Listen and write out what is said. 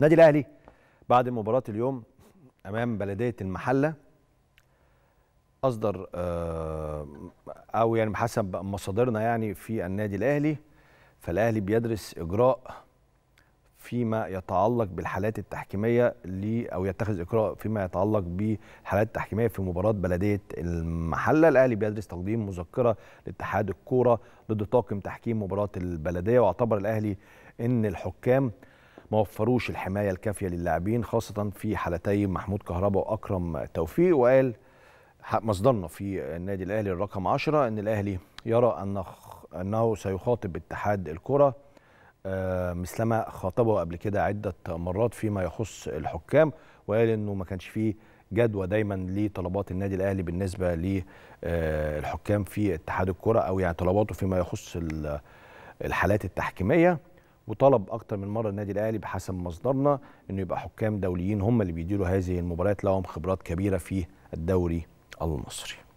النادي الاهلي بعد مباراه اليوم امام بلديه المحله اصدر آه، او يعني حسب مصادرنا يعني في النادي الاهلي فالاهلي بيدرس اجراء فيما يتعلق بالحالات التحكيميه او يتخذ اجراء فيما يتعلق بالحالات التحكيميه في مباراه بلديه المحله الاهلي بيدرس تقديم مذكره لاتحاد الكوره ضد طاقم تحكيم مباراه البلديه واعتبر الاهلي ان الحكام ما وفروش الحمايه الكافيه للاعبين خاصه في حالتي محمود كهربا واكرم توفيق وقال مصدرنا في النادي الاهلي الرقم 10 ان الاهلي يرى ان انه سيخاطب اتحاد الكره آه، مثلما خاطبه قبل كده عده مرات فيما يخص الحكام وقال انه ما كانش فيه جدوى دايما لطلبات النادي الاهلي بالنسبه للحكام آه، في اتحاد الكره او يعني طلباته فيما يخص الحالات التحكيميه وطلب اكتر من مره النادي الاهلي بحسب مصدرنا انه يبقى حكام دوليين هم اللي بيديروا هذه المباريات لهم خبرات كبيره في الدوري المصري